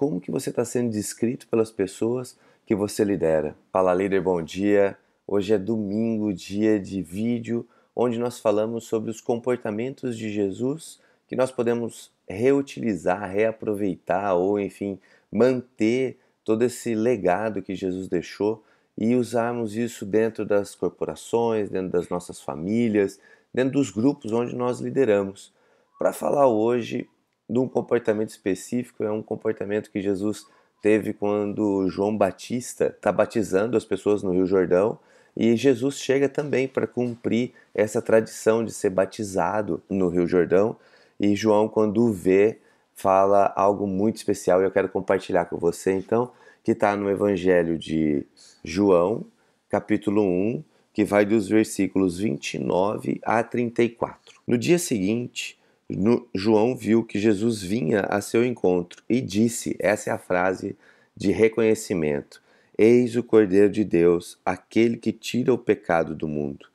como que você está sendo descrito pelas pessoas que você lidera. Fala líder, bom dia. Hoje é domingo, dia de vídeo, onde nós falamos sobre os comportamentos de Jesus que nós podemos reutilizar, reaproveitar ou enfim, manter todo esse legado que Jesus deixou e usarmos isso dentro das corporações, dentro das nossas famílias, dentro dos grupos onde nós lideramos. Para falar hoje de um comportamento específico, é um comportamento que Jesus teve quando João Batista está batizando as pessoas no Rio Jordão. E Jesus chega também para cumprir essa tradição de ser batizado no Rio Jordão. E João, quando vê, fala algo muito especial e eu quero compartilhar com você, então, que está no Evangelho de João, capítulo 1, que vai dos versículos 29 a 34. No dia seguinte, no, João viu que Jesus vinha a seu encontro e disse: essa é a frase de reconhecimento. Eis o Cordeiro de Deus, aquele que tira o pecado do mundo.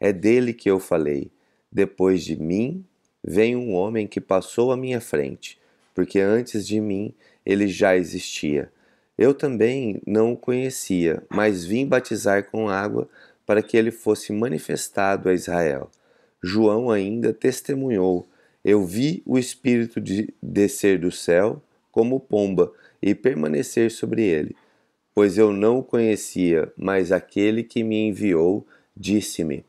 É dele que eu falei. Depois de mim vem um homem que passou à minha frente, porque antes de mim ele já existia. Eu também não o conhecia, mas vim batizar com água para que ele fosse manifestado a Israel. João ainda testemunhou eu vi o Espírito de descer do céu como pomba e permanecer sobre ele. Pois eu não o conhecia, mas aquele que me enviou disse-me: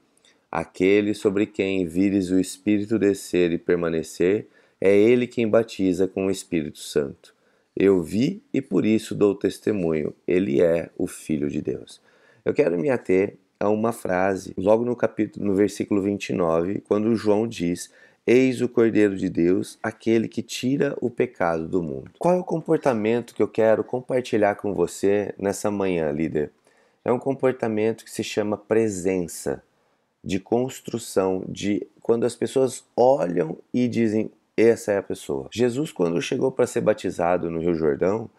Aquele sobre quem vires o Espírito descer e permanecer, é ele quem batiza com o Espírito Santo. Eu vi e por isso dou testemunho: ele é o Filho de Deus. Eu quero me ater a uma frase logo no capítulo no versículo 29, quando João diz Eis o Cordeiro de Deus, aquele que tira o pecado do mundo. Qual é o comportamento que eu quero compartilhar com você nessa manhã, líder? É um comportamento que se chama presença, de construção, de quando as pessoas olham e dizem: essa é a pessoa. Jesus, quando chegou para ser batizado no Rio Jordão,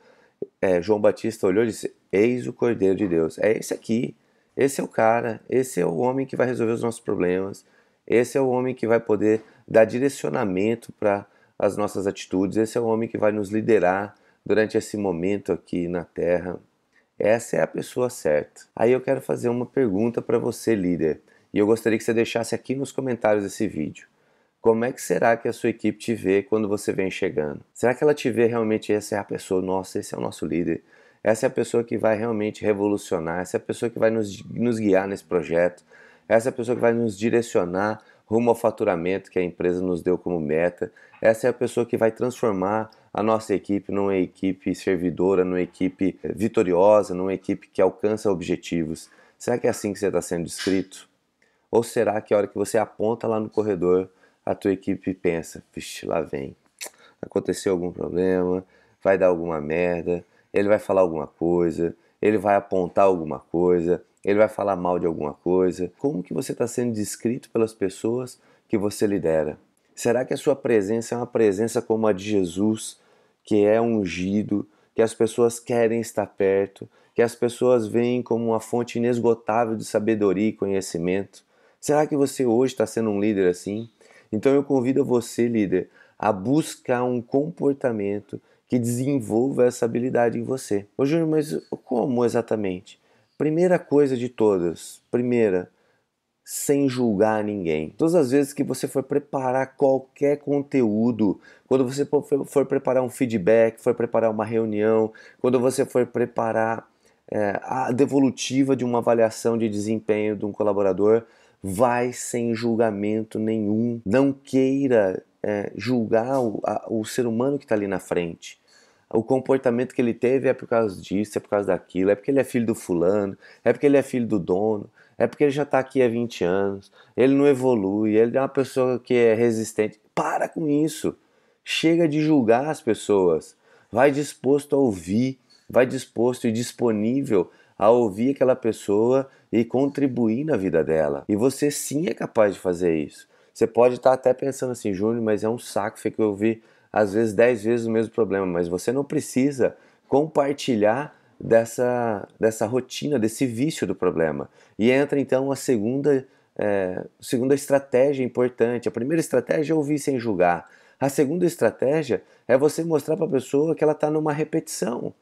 é, João Batista olhou e disse: Eis o Cordeiro de Deus. É esse aqui, esse é o cara, esse é o homem que vai resolver os nossos problemas, esse é o homem que vai poder dar direcionamento para as nossas atitudes. Esse é o homem que vai nos liderar durante esse momento aqui na Terra. Essa é a pessoa certa. Aí eu quero fazer uma pergunta para você, líder, e eu gostaria que você deixasse aqui nos comentários esse vídeo. Como é que será que a sua equipe te vê quando você vem chegando? Será que ela te vê realmente essa é a pessoa, nossa, esse é o nosso líder? Essa é a pessoa que vai realmente revolucionar, essa é a pessoa que vai nos, nos guiar nesse projeto, essa é a pessoa que vai nos direcionar rumo ao faturamento que a empresa nos deu como meta. Essa é a pessoa que vai transformar a nossa equipe numa equipe servidora, numa equipe eh, vitoriosa, numa equipe que alcança objetivos. Será que é assim que você está sendo descrito? Ou será que a hora que você aponta lá no corredor, a tua equipe pensa, vixe, lá vem, aconteceu algum problema, vai dar alguma merda, ele vai falar alguma coisa, ele vai apontar alguma coisa, ele vai falar mal de alguma coisa. Como que você está sendo descrito pelas pessoas que você lidera? Será que a sua presença é uma presença como a de Jesus, que é ungido, que as pessoas querem estar perto, que as pessoas veem como uma fonte inesgotável de sabedoria e conhecimento? Será que você hoje está sendo um líder assim? Então eu convido você, líder, a buscar um comportamento que desenvolva essa habilidade em você. Ô Júnior, mas como exatamente? Primeira coisa de todas, primeira, sem julgar ninguém. Todas as vezes que você for preparar qualquer conteúdo, quando você for preparar um feedback, for preparar uma reunião, quando você for preparar é, a devolutiva de uma avaliação de desempenho de um colaborador, vai sem julgamento nenhum. Não queira é, julgar o, a, o ser humano que está ali na frente o comportamento que ele teve é por causa disso, é por causa daquilo, é porque ele é filho do fulano, é porque ele é filho do dono, é porque ele já está aqui há 20 anos, ele não evolui, ele é uma pessoa que é resistente. Para com isso. Chega de julgar as pessoas. Vai disposto a ouvir, vai disposto e disponível a ouvir aquela pessoa e contribuir na vida dela. E você sim é capaz de fazer isso. Você pode estar até pensando assim, Júnior, mas é um saco ter que ouvir às vezes dez vezes o mesmo problema, mas você não precisa compartilhar dessa, dessa rotina, desse vício do problema. E entra então a segunda, é, segunda estratégia importante. A primeira estratégia é ouvir sem julgar. A segunda estratégia é você mostrar para a pessoa que ela está numa repetição,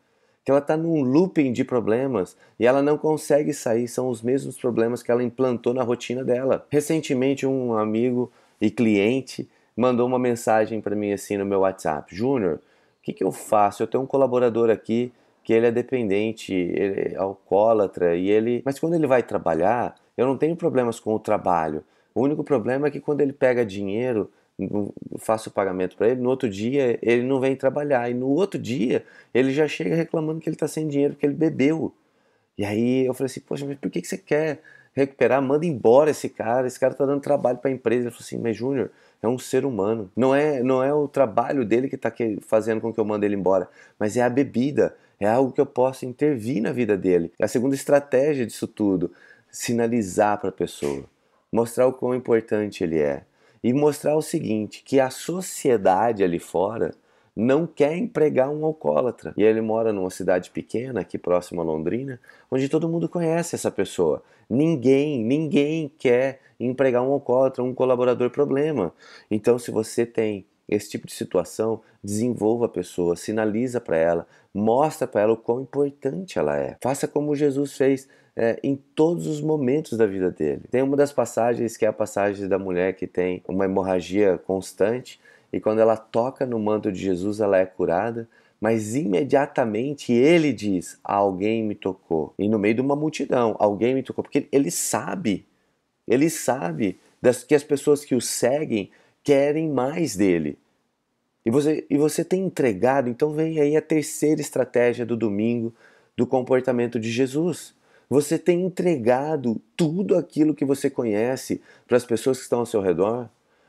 que ela está num looping de problemas e ela não consegue sair, são os mesmos problemas que ela implantou na rotina dela. Recentemente, um amigo e cliente mandou uma mensagem para mim assim no meu WhatsApp: Júnior, o que, que eu faço? Eu tenho um colaborador aqui que ele é dependente, ele é alcoólatra e ele. Mas quando ele vai trabalhar, eu não tenho problemas com o trabalho. O único problema é que quando ele pega dinheiro, faço o pagamento para ele, no outro dia ele não vem trabalhar e no outro dia ele já chega reclamando que ele está sem dinheiro que ele bebeu. E aí eu falei assim: poxa, mas por que, que você quer recuperar? Manda embora esse cara, esse cara está dando trabalho para a empresa. Ele falou assim: mas Júnior, é um ser humano. Não é, não é o trabalho dele que está fazendo com que eu mando ele embora, mas é a bebida, é algo que eu posso intervir na vida dele. É a segunda estratégia disso tudo, sinalizar para a pessoa, mostrar o quão importante ele é e mostrar o seguinte, que a sociedade ali fora não quer empregar um alcoólatra. E ele mora numa cidade pequena, aqui próximo a Londrina, onde todo mundo conhece essa pessoa. Ninguém, ninguém quer empregar um alcoólatra, um colaborador problema. Então, se você tem esse tipo de situação, desenvolva a pessoa, sinaliza para ela, mostra para ela o quão importante ela é. Faça como Jesus fez é, em todos os momentos da vida dele. Tem uma das passagens que é a passagem da mulher que tem uma hemorragia constante e quando ela toca no manto de Jesus, ela é curada, mas imediatamente ele diz: Alguém me tocou. E no meio de uma multidão, alguém me tocou. Porque ele sabe, ele sabe das, que as pessoas que o seguem querem mais dele. E você, e você tem entregado, então vem aí a terceira estratégia do domingo do comportamento de Jesus. Você tem entregado tudo aquilo que você conhece para as pessoas que estão ao seu redor.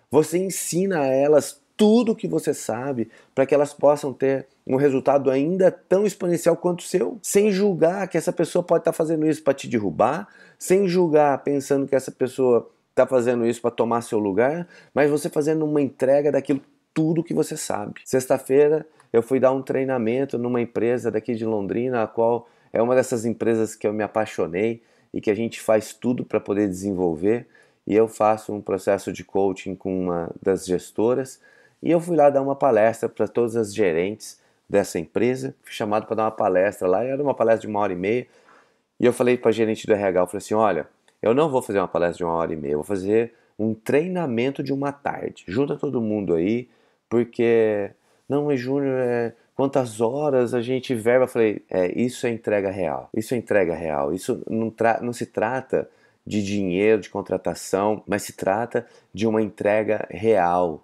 Você ensina a elas tudo que você sabe para que elas possam ter um resultado ainda tão exponencial quanto o seu, sem julgar que essa pessoa pode estar tá fazendo isso para te derrubar, sem julgar pensando que essa pessoa está fazendo isso para tomar seu lugar, mas você fazendo uma entrega daquilo tudo que você sabe. Sexta-feira eu fui dar um treinamento numa empresa daqui de Londrina, a qual é uma dessas empresas que eu me apaixonei e que a gente faz tudo para poder desenvolver. E eu faço um processo de coaching com uma das gestoras e eu fui lá dar uma palestra para todas as gerentes dessa empresa, fui chamado para dar uma palestra lá, e era uma palestra de uma hora e meia. E eu falei para a gerente do RH, eu falei assim, olha, eu não vou fazer uma palestra de uma hora e meia, eu vou fazer um treinamento de uma tarde. Junta todo mundo aí, porque não, é Júnior, é quantas horas a gente verba. Eu falei, é, isso é entrega real. Isso é entrega real. Isso não, não se trata de dinheiro, de contratação, mas se trata de uma entrega real,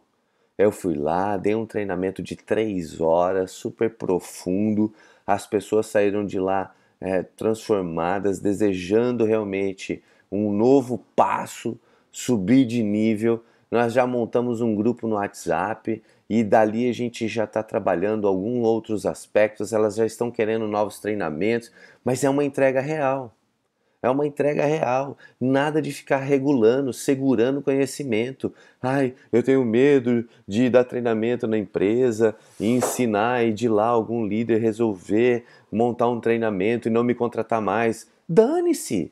eu fui lá, dei um treinamento de três horas, super profundo. As pessoas saíram de lá é, transformadas, desejando realmente um novo passo, subir de nível. Nós já montamos um grupo no WhatsApp e dali a gente já está trabalhando alguns outros aspectos. Elas já estão querendo novos treinamentos, mas é uma entrega real. É uma entrega real, nada de ficar regulando, segurando conhecimento. Ai, eu tenho medo de dar treinamento na empresa e ensinar e de lá algum líder resolver montar um treinamento e não me contratar mais. Dane-se!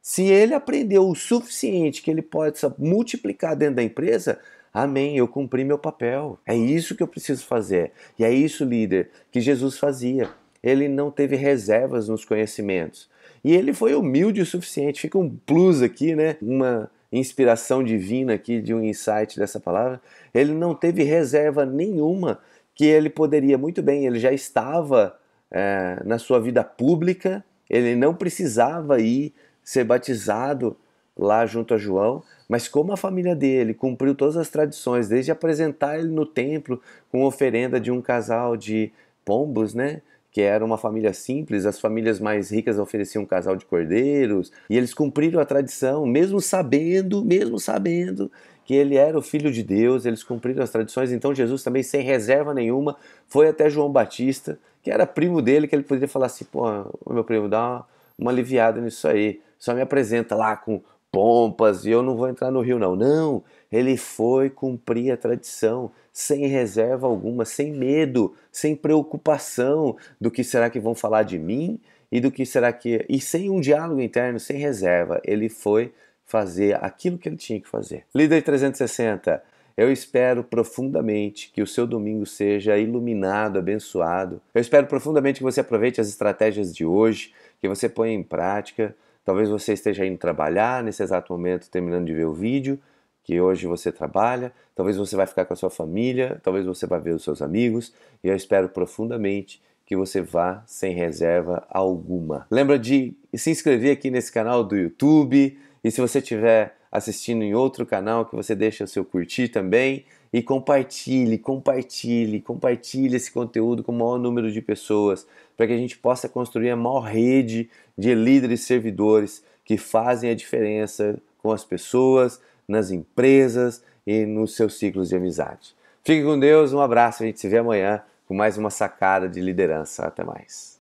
Se ele aprendeu o suficiente que ele pode multiplicar dentro da empresa, Amém, eu cumpri meu papel. É isso que eu preciso fazer. E é isso, líder, que Jesus fazia. Ele não teve reservas nos conhecimentos. E ele foi humilde o suficiente. Fica um plus aqui, né? Uma inspiração divina aqui de um insight dessa palavra. Ele não teve reserva nenhuma que ele poderia muito bem. Ele já estava é, na sua vida pública. Ele não precisava ir ser batizado lá junto a João, mas como a família dele cumpriu todas as tradições, desde apresentar ele no templo com oferenda de um casal de pombos, né? que era uma família simples, as famílias mais ricas ofereciam um casal de cordeiros, e eles cumpriram a tradição, mesmo sabendo, mesmo sabendo que ele era o filho de Deus, eles cumpriram as tradições, então Jesus também sem reserva nenhuma foi até João Batista, que era primo dele, que ele poderia falar assim, pô, meu primo, dá uma, uma aliviada nisso aí, só me apresenta lá com pompas e eu não vou entrar no rio não. Não, ele foi cumprir a tradição, sem reserva alguma, sem medo, sem preocupação do que será que vão falar de mim e do que será que. E sem um diálogo interno, sem reserva. Ele foi fazer aquilo que ele tinha que fazer. Líder 360, eu espero profundamente que o seu domingo seja iluminado, abençoado. Eu espero profundamente que você aproveite as estratégias de hoje, que você ponha em prática. Talvez você esteja indo trabalhar nesse exato momento, terminando de ver o vídeo que hoje você trabalha, talvez você vai ficar com a sua família, talvez você vá ver os seus amigos, e eu espero profundamente que você vá sem reserva alguma. Lembra de se inscrever aqui nesse canal do YouTube e se você estiver assistindo em outro canal, que você deixa o seu curtir também e compartilhe, compartilhe, compartilhe esse conteúdo com o maior número de pessoas, para que a gente possa construir a maior rede de líderes servidores que fazem a diferença com as pessoas, nas empresas e nos seus ciclos de amizade. Fique com Deus, um abraço, a gente se vê amanhã com mais uma sacada de liderança. Até mais.